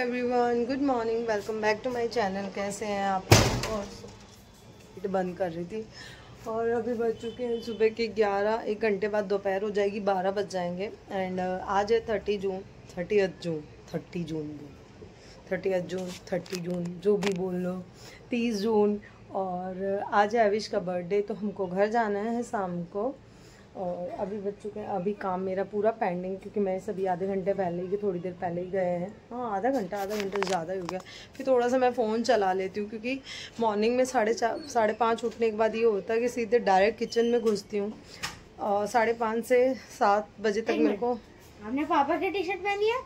Everyone good morning welcome back to my channel कैसे हैं आप और बंद कर रही थी और अभी बज चुके हैं सुबह के 11 एक घंटे बाद दोपहर हो जाएगी 12 बज जाएंगे एंड uh, आज है 30 जून 30 जून 30 जून थर्टी जून 30 जून जो भी बोल लो 30 जून और आज है अविश का बर्थडे तो हमको घर जाना है शाम को और अभी बच्चों चुके हैं अभी काम मेरा पूरा पेंडिंग क्योंकि मैं सभी आधे घंटे पहले ही थोड़ी देर पहले ही गए हैं हाँ आधा घंटा आधा घंटा ज़्यादा ही हो गया फिर थोड़ा सा मैं फ़ोन चला लेती हूँ क्योंकि मॉर्निंग में साढ़े चार साढ़े पाँच उठने के बाद ये होता है कि सीधे डायरेक्ट किचन में घुसती हूँ और साढ़े पाँच से सात बजे तक मेरे को हमने पापा की टी शर्ट पहनी है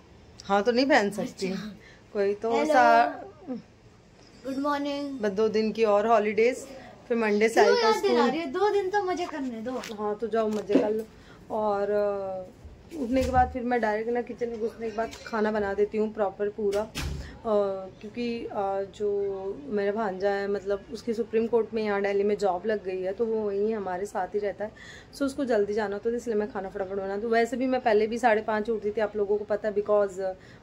हाँ तो नहीं पहन सकती अच्छा। कोई तो गुड मॉर्निंग बस दो दिन की और हॉलीडेज़ फिर मंडे से आएगा तो स्कूल दो दिन तो मजे करने दो हाँ तो जाओ मजे कर लो और उठने के बाद फिर मैं डायरेक्ट ना किचन में घुसने के बाद खाना बना देती हूँ प्रॉपर पूरा क्योंकि जो मेरा भांजा है मतलब उसकी सुप्रीम कोर्ट में यहाँ दिल्ली में जॉब लग गई है तो वो वहीं हमारे साथ ही रहता है सो उसको जल्दी जाना होता है इसलिए मैं खाना फटाफट बना तो वैसे भी मैं पहले भी साढ़े पाँच उठती थी आप लोगों को पता है बिकॉज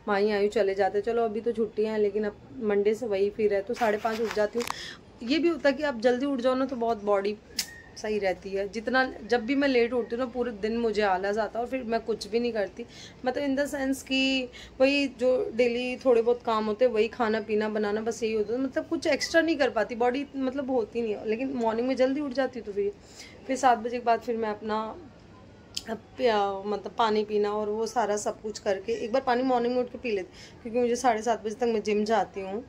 माई आयु चले जाते चलो अभी तो छुट्टियाँ हैं लेकिन अब मंडे से वही फिर है तो साढ़े पाँच उठ जाती हूँ ये भी होता है कि आप जल्दी उठ जाओ ना तो बहुत बॉडी सही रहती है जितना जब भी मैं लेट उठती हूँ ना पूरे दिन मुझे आलस आता और फिर मैं कुछ भी नहीं करती मतलब इन द सेंस कि वही जो डेली थोड़े बहुत काम होते हैं वही खाना पीना बनाना बस यही होता है मतलब कुछ एक्स्ट्रा नहीं कर पाती बॉडी मतलब होती नहीं है लेकिन मॉर्निंग में जल्दी उठ जाती तो फिर फिर सात बजे के बाद फिर मैं अपना मतलब पानी पीना और वो सारा सब कुछ करके एक बार पानी मॉर्निंग में उठ के पी लेती क्योंकि मुझे साढ़े सात बजे तक मैं जिम जाती हूँ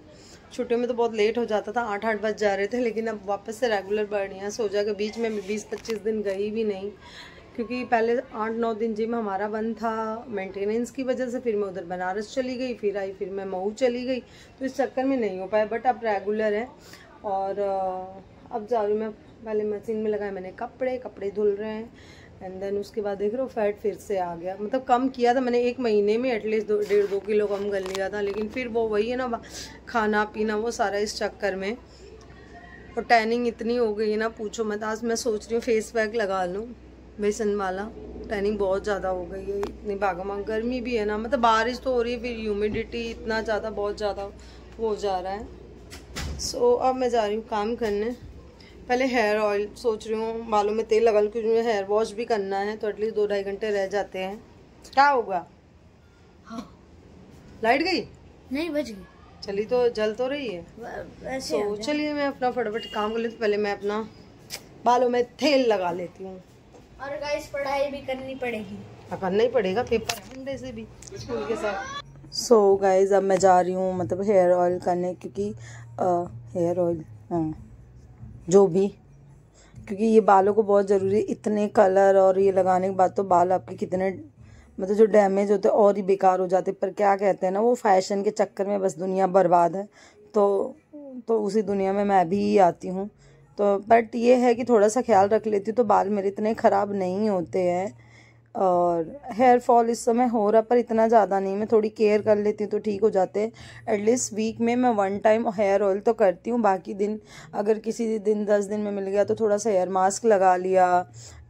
छुट्टियों में तो बहुत लेट हो जाता था आठ आठ बज जा रहे थे लेकिन अब वापस से रेगुलर बढ़ हैं सोचा कि बीच में बीस पच्चीस दिन गई भी नहीं क्योंकि पहले आठ नौ दिन जिम हमारा बंद था मेंटेनेंस की वजह से फिर मैं उधर बनारस चली गई फिर आई फिर मैं मऊ चली गई तो इस चक्कर में नहीं हो पाया बट अब रेगुलर है और अब जा रही मैं पहले मशीन में लगाए मैंने कपड़े कपड़े धुल रहे हैं एंड देन उसके बाद देख रहे हो फैट फिर से आ गया मतलब कम किया था मैंने एक महीने में एटलीस्ट दो डेढ़ दो किलो कम कर लिया था लेकिन फिर वो वही है ना खाना पीना वो सारा इस चक्कर में और टैनिंग इतनी हो गई है ना पूछो मत आज मैं सोच रही हूँ फेस पैक लगा लूँ बेसन वाला टैनिंग बहुत ज़्यादा हो गई है इतनी भागामांग गर्मी भी है ना मतलब बारिश तो हो रही है फिर ह्यूमिडिटी इतना ज़्यादा बहुत ज़्यादा हो जा रहा है सो so, अब मैं जा रही हूँ काम करने पहले हेयर ऑयल सोच रही हूँ बालों में तेल लगा लूँ क्योंकि मुझे हेयर वॉश भी करना है तो एटलीस्ट दो ढाई घंटे रह जाते हैं क्या होगा हाँ। लाइट गई नहीं बच गई चली तो जल तो रही है सो तो चलिए मैं अपना फटाफट काम कर लेती पहले मैं अपना बालों में तेल लगा लेती हूँ और गाइस पढ़ाई भी करनी पड़ेगी हाँ, करना ही पड़ेगा पेपर संडे से भी स्कूल के साथ सो so गाइज अब मैं जा रही हूँ मतलब हेयर ऑयल करने क्योंकि हेयर ऑयल हाँ जो भी क्योंकि ये बालों को बहुत ज़रूरी है इतने कलर और ये लगाने के बाद तो बाल आपके कितने मतलब जो डैमेज होते हैं और ही बेकार हो जाते पर क्या कहते हैं ना वो फैशन के चक्कर में बस दुनिया बर्बाद है तो तो उसी दुनिया में मैं भी आती हूँ तो बट ये है कि थोड़ा सा ख्याल रख लेती हूँ तो बाल मेरे इतने ख़राब नहीं होते हैं और हेयर फॉल इस समय हो रहा पर इतना ज़्यादा नहीं मैं थोड़ी केयर कर लेती हूँ तो ठीक हो जाते हैं एटलीस्ट वीक में मैं वन टाइम हेयर ऑयल तो करती हूँ बाकी दिन अगर किसी दिन दस दिन में मिल गया तो थोड़ा सा हेयर मास्क लगा लिया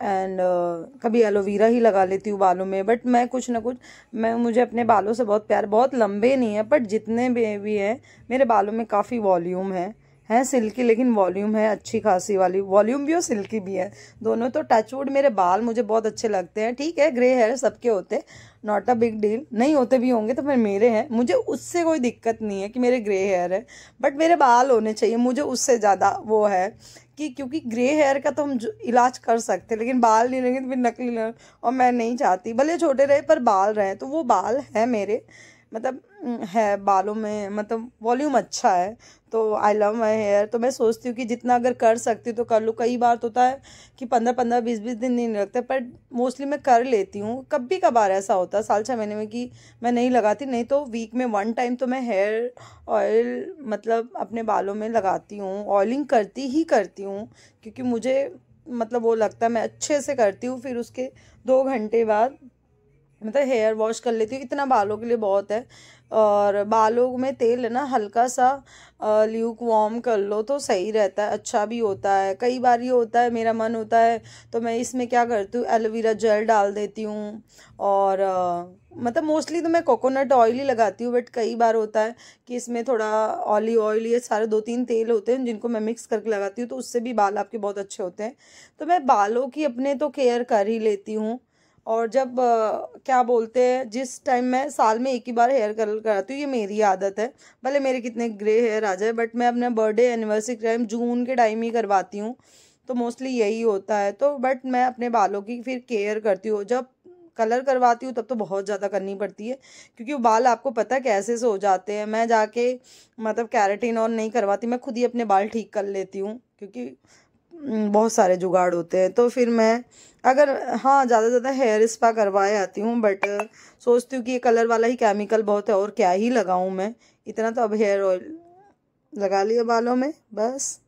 एंड uh, कभी एलोवेरा ही लगा लेती हूँ बालों में बट मैं कुछ ना कुछ मैं मुझे अपने बालों से बहुत प्यार बहुत लंबे नहीं है बट जितने भी हैं मेरे बालों में काफ़ी वॉल्यूम है है सिल्की लेकिन वॉल्यूम है अच्छी खासी वाली वॉल्यूम भी और सिल्की भी है दोनों तो टचवुड मेरे बाल मुझे बहुत अच्छे लगते हैं ठीक है ग्रे हेयर सबके होते नॉट अ बिग डील नहीं होते भी होंगे तो फिर मेरे हैं मुझे उससे कोई दिक्कत नहीं है कि मेरे ग्रे हेयर है बट मेरे बाल होने चाहिए मुझे उससे ज़्यादा वो है कि क्योंकि ग्रे हेयर का तो हम इलाज कर सकते हैं लेकिन बाल नहीं रहेंगे तो फिर नकली और मैं नहीं चाहती भले छोटे रहे पर बाल रहे तो वो बाल है मेरे मतलब है बालों में मतलब वॉल्यूम अच्छा है तो आई लव माई हेयर तो मैं सोचती हूँ कि जितना अगर कर सकती हूँ तो कर लूँ कई बार तो होता है कि पंद्रह पंद्रह बीस बीस दिन नहीं लगते पर मोस्टली मैं कर लेती हूँ कभी कभार ऐसा होता है साल छः महीने में कि मैं नहीं लगाती नहीं तो वीक में वन टाइम तो मैं हेयर ऑयल मतलब अपने बालों में लगाती हूँ ऑयलिंग करती ही करती हूँ क्योंकि मुझे मतलब वो लगता है मैं अच्छे से करती हूँ फिर उसके दो घंटे बाद मतलब हेयर वॉश कर लेती हूँ इतना बालों के लिए बहुत है और बालों में तेल है ना हल्का सा ल्यूक वॉम कर लो तो सही रहता है अच्छा भी होता है कई बार ये होता है मेरा मन होता है तो मैं इसमें क्या करती हूँ एलोवेरा जेल डाल देती हूँ और आ, मतलब मोस्टली तो मैं कोकोनट ऑयल ही लगाती हूँ बट कई बार होता है कि इसमें थोड़ा ऑलिव ऑयल ये सारे दो तीन तेल होते हैं जिनको मैं मिक्स करके लगाती हूँ तो उससे भी बाल आपके बहुत अच्छे होते हैं तो मैं बालों की अपने तो केयर कर ही लेती हूँ और जब आ, क्या बोलते हैं जिस टाइम मैं साल में एक ही बार हेयर कलर कराती हूँ ये मेरी आदत है भले मेरे कितने ग्रे हेयर आ जाए बट मैं अपने बर्थडे एनिवर्सरी टाइम जून के टाइम ही करवाती हूँ तो मोस्टली यही होता है तो बट मैं अपने बालों की फिर केयर करती हूँ जब कलर करवाती हूँ तब तो बहुत ज़्यादा करनी पड़ती है क्योंकि बाल आपको पता है कैसे से हो जाते हैं मैं जाके मतलब कैरेटिन और नहीं करवाती मैं खुद ही अपने बाल ठीक कर लेती हूँ क्योंकि बहुत सारे जुगाड़ होते हैं तो फिर मैं अगर हाँ ज़्यादा ज़्यादा हेयर स्पा करवाए आती हूँ बट सोचती हूँ कि ये कलर वाला ही केमिकल बहुत है और क्या ही लगाऊँ मैं इतना तो अब हेयर ऑयल लगा लिया बालों में बस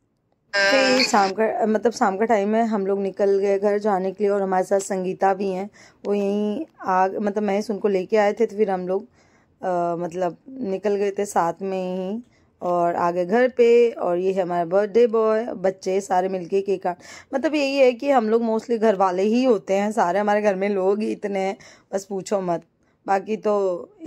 फिर शाम का मतलब शाम का टाइम है हम लोग निकल गए घर जाने के लिए और हमारे साथ संगीता भी हैं वो यहीं आ मतलब महेश उनको लेके आए थे तो फिर हम लोग आ, मतलब निकल गए थे साथ में ही और आगे घर पे और ये है हमारा बर्थडे बॉय बच्चे सारे मिलके केक काट मतलब यही है कि हम लोग मोस्टली घर वाले ही होते हैं सारे हमारे घर में लोग ही इतने हैं बस पूछो मत बाकी तो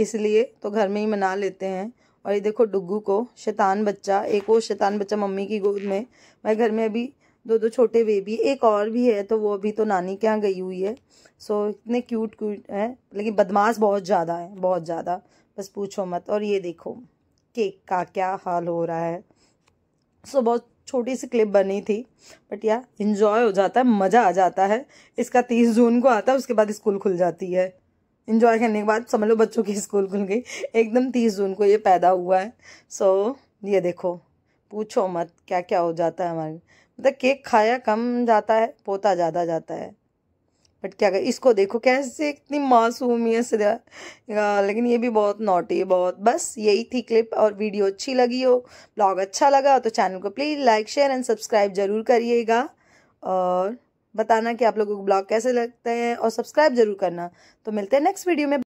इसलिए तो घर में ही मना लेते हैं और ये देखो डुग्गू को शैतान बच्चा एक और शैतान बच्चा मम्मी की गोद में मेरे घर में अभी दो दो छोटे बेबी एक और भी है तो वो अभी तो नानी के यहाँ गई हुई है सो इतने क्यूट क्यूट हैं लेकिन बदमाश बहुत ज़्यादा है बहुत ज़्यादा बस पूछो मत और ये देखो केक का क्या हाल हो रहा है सो so, बहुत छोटी सी क्लिप बनी थी बट या इन्जॉय हो जाता है मज़ा आ जाता है इसका तीस जून को आता है उसके बाद स्कूल खुल जाती है इन्जॉय करने के बाद समझ लो बच्चों की स्कूल खुल गई एकदम तीस जून को ये पैदा हुआ है सो so, ये देखो पूछो मत क्या क्या हो जाता है हमारे मतलब केक खाया कम जाता है पोता ज़्यादा जाता है बट क्या कर इसको देखो कैसे इतनी मासूमियत से लेकिन ये भी बहुत नोटी है बहुत बस यही थी क्लिप और वीडियो अच्छी लगी हो ब्लॉग अच्छा लगा तो चैनल को please like share and subscribe ज़रूर करिएगा और बताना कि आप लोगों को ब्लॉग कैसे लगते हैं और सब्सक्राइब ज़रूर करना तो मिलते हैं नेक्स्ट वीडियो में